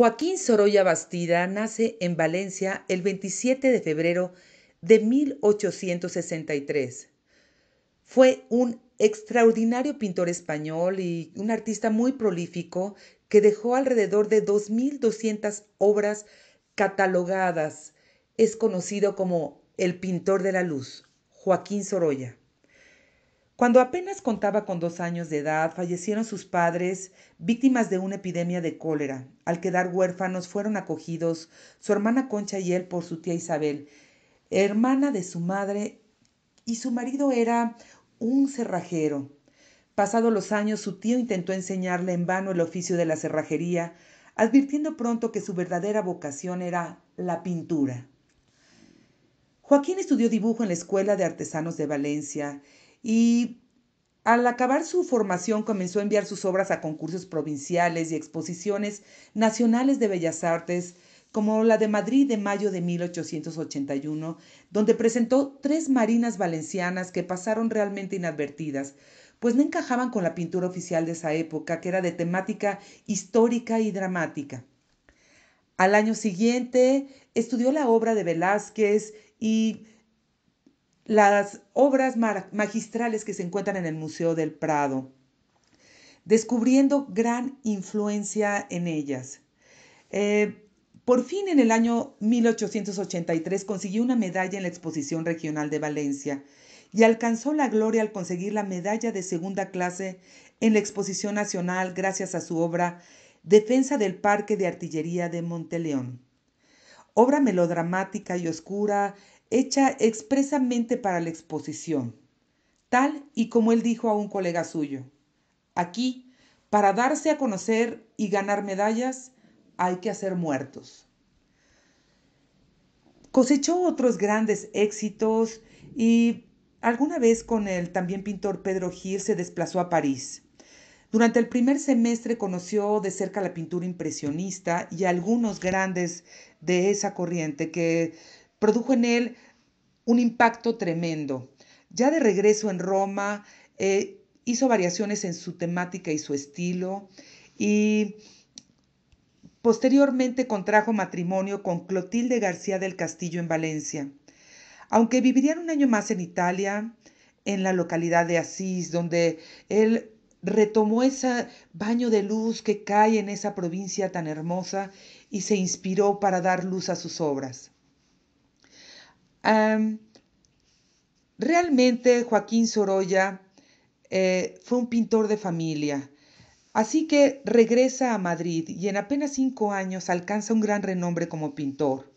Joaquín Sorolla Bastida nace en Valencia el 27 de febrero de 1863. Fue un extraordinario pintor español y un artista muy prolífico que dejó alrededor de 2.200 obras catalogadas. Es conocido como el pintor de la luz, Joaquín Sorolla. Cuando apenas contaba con dos años de edad, fallecieron sus padres, víctimas de una epidemia de cólera. Al quedar huérfanos, fueron acogidos su hermana Concha y él por su tía Isabel, hermana de su madre, y su marido era un cerrajero. Pasados los años, su tío intentó enseñarle en vano el oficio de la cerrajería, advirtiendo pronto que su verdadera vocación era la pintura. Joaquín estudió dibujo en la Escuela de Artesanos de Valencia y al acabar su formación comenzó a enviar sus obras a concursos provinciales y exposiciones nacionales de bellas artes, como la de Madrid de mayo de 1881, donde presentó tres marinas valencianas que pasaron realmente inadvertidas, pues no encajaban con la pintura oficial de esa época, que era de temática histórica y dramática. Al año siguiente estudió la obra de Velázquez y las obras magistrales que se encuentran en el Museo del Prado, descubriendo gran influencia en ellas. Eh, por fin en el año 1883 consiguió una medalla en la Exposición Regional de Valencia y alcanzó la gloria al conseguir la medalla de segunda clase en la Exposición Nacional gracias a su obra Defensa del Parque de Artillería de Monteleón. Obra melodramática y oscura hecha expresamente para la exposición, tal y como él dijo a un colega suyo. Aquí, para darse a conocer y ganar medallas, hay que hacer muertos. Cosechó otros grandes éxitos y alguna vez con el también pintor Pedro Gir se desplazó a París. Durante el primer semestre conoció de cerca la pintura impresionista y algunos grandes de esa corriente que produjo en él un impacto tremendo. Ya de regreso en Roma, eh, hizo variaciones en su temática y su estilo y posteriormente contrajo matrimonio con Clotilde García del Castillo en Valencia. Aunque vivirían un año más en Italia, en la localidad de Asís, donde él retomó ese baño de luz que cae en esa provincia tan hermosa y se inspiró para dar luz a sus obras realmente Joaquín Sorolla eh, fue un pintor de familia. Así que regresa a Madrid y en apenas cinco años alcanza un gran renombre como pintor.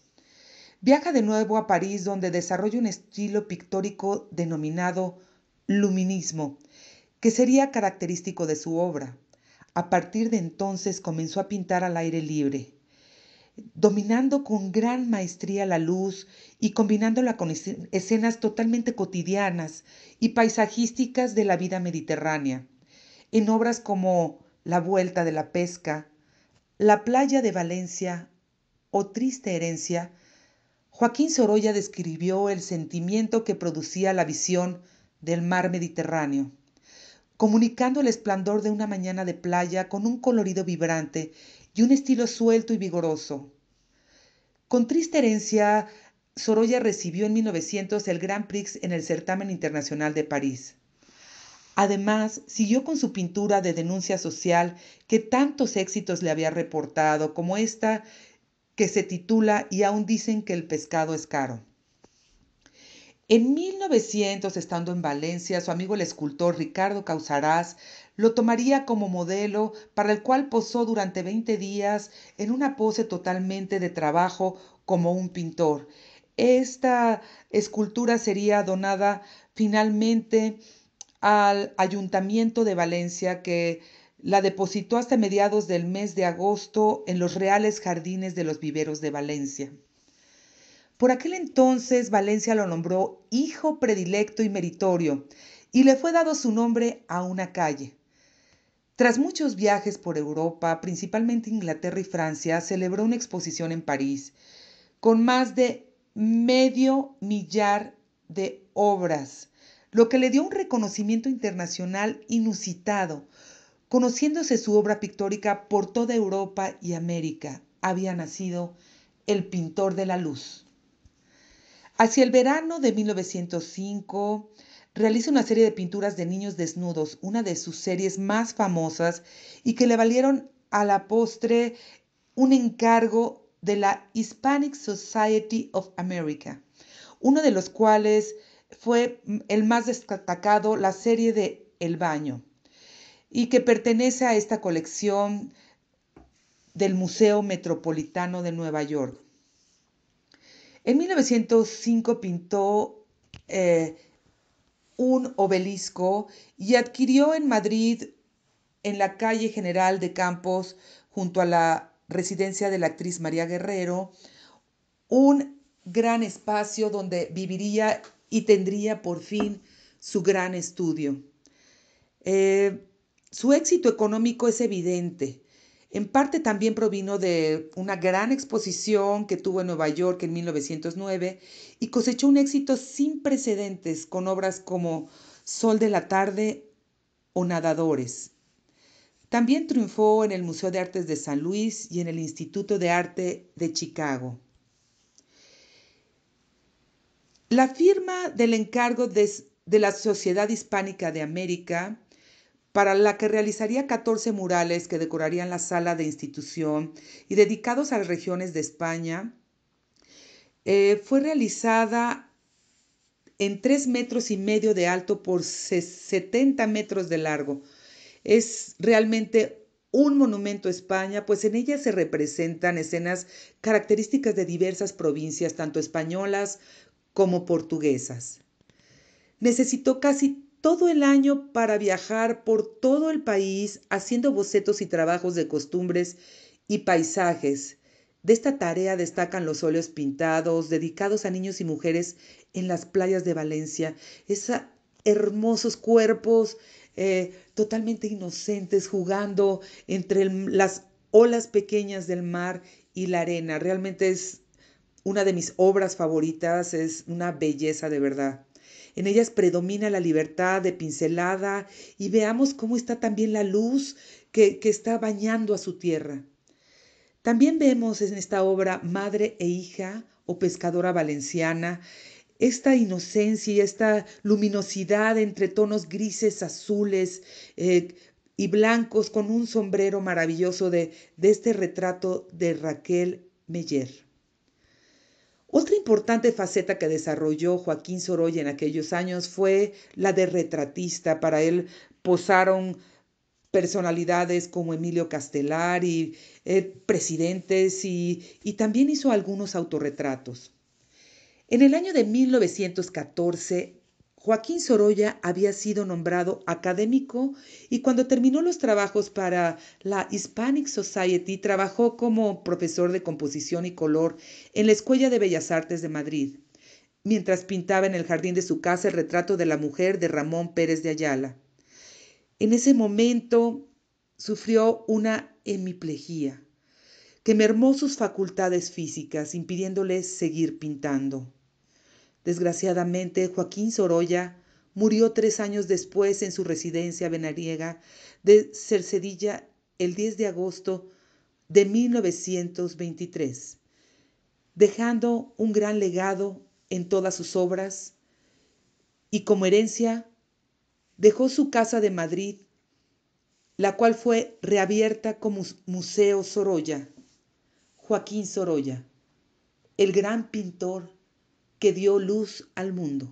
Viaja de nuevo a París donde desarrolla un estilo pictórico denominado luminismo, que sería característico de su obra. A partir de entonces comenzó a pintar al aire libre dominando con gran maestría la luz y combinándola con escenas totalmente cotidianas y paisajísticas de la vida mediterránea, en obras como La Vuelta de la Pesca, La Playa de Valencia o Triste Herencia, Joaquín Sorolla describió el sentimiento que producía la visión del mar Mediterráneo comunicando el esplendor de una mañana de playa con un colorido vibrante y un estilo suelto y vigoroso. Con triste herencia, Sorolla recibió en 1900 el Grand Prix en el Certamen Internacional de París. Además, siguió con su pintura de denuncia social que tantos éxitos le había reportado, como esta que se titula Y aún dicen que el pescado es caro. En 1900, estando en Valencia, su amigo el escultor Ricardo Causarás lo tomaría como modelo para el cual posó durante 20 días en una pose totalmente de trabajo como un pintor. Esta escultura sería donada finalmente al Ayuntamiento de Valencia que la depositó hasta mediados del mes de agosto en los Reales Jardines de los Viveros de Valencia. Por aquel entonces Valencia lo nombró hijo predilecto y meritorio y le fue dado su nombre a una calle. Tras muchos viajes por Europa, principalmente Inglaterra y Francia, celebró una exposición en París con más de medio millar de obras, lo que le dio un reconocimiento internacional inusitado, conociéndose su obra pictórica por toda Europa y América. Había nacido el pintor de la luz. Hacia el verano de 1905 realiza una serie de pinturas de niños desnudos, una de sus series más famosas y que le valieron a la postre un encargo de la Hispanic Society of America, uno de los cuales fue el más destacado, la serie de El Baño, y que pertenece a esta colección del Museo Metropolitano de Nueva York. En 1905 pintó eh, un obelisco y adquirió en Madrid, en la calle General de Campos, junto a la residencia de la actriz María Guerrero, un gran espacio donde viviría y tendría por fin su gran estudio. Eh, su éxito económico es evidente. En parte también provino de una gran exposición que tuvo en Nueva York en 1909 y cosechó un éxito sin precedentes con obras como Sol de la tarde o Nadadores. También triunfó en el Museo de Artes de San Luis y en el Instituto de Arte de Chicago. La firma del encargo de, la Sociedad Hispánica de América para la que realizaría 14 murales que decorarían la sala de institución y dedicados a las regiones de España. Eh, fue realizada en 3 metros y medio de alto por 70 metros de largo. Es realmente un monumento a España, pues en ella se representan escenas características de diversas provincias, tanto españolas como portuguesas. Necesitó casi todo el año para viajar por todo el país haciendo bocetos y trabajos de costumbres y paisajes. De esta tarea destacan los óleos pintados dedicados a niños y mujeres en las playas de Valencia. Esos hermosos cuerpos eh, totalmente inocentes jugando entre las olas pequeñas del mar y la arena. Realmente es una de mis obras favoritas, es una belleza de verdad. En ellas predomina la libertad de pincelada y veamos cómo está también la luz que, está bañando a su tierra. También vemos en esta obra Madre e Hija o Pescadora Valenciana esta inocencia y esta luminosidad entre tonos grises, azules eh, y blancos con un sombrero maravilloso de, de este retrato de Raquel Meyer importante faceta que desarrolló Joaquín Sorolla en aquellos años fue la de retratista. Para él posaron personalidades como Emilio Castelar y eh, presidentes y, y también hizo algunos autorretratos. En el año de 1914 Joaquín Sorolla había sido nombrado académico y cuando terminó los trabajos para la Hispanic Society trabajó como profesor de composición y color en la Escuela de Bellas Artes de Madrid, mientras pintaba en el jardín de su casa el retrato de la mujer de Ramón Pérez de Ayala. En ese momento sufrió una hemiplejía que mermó sus facultades físicas, impidiéndole seguir pintando. Desgraciadamente, Joaquín Sorolla murió tres años después en su residencia venariega de Cercedilla el 10 de agosto de 1923, dejando un gran legado en todas sus obras y como herencia dejó su casa de Madrid, la cual fue reabierta como Museo Sorolla, Joaquín Sorolla, el gran pintor que dio luz al mundo.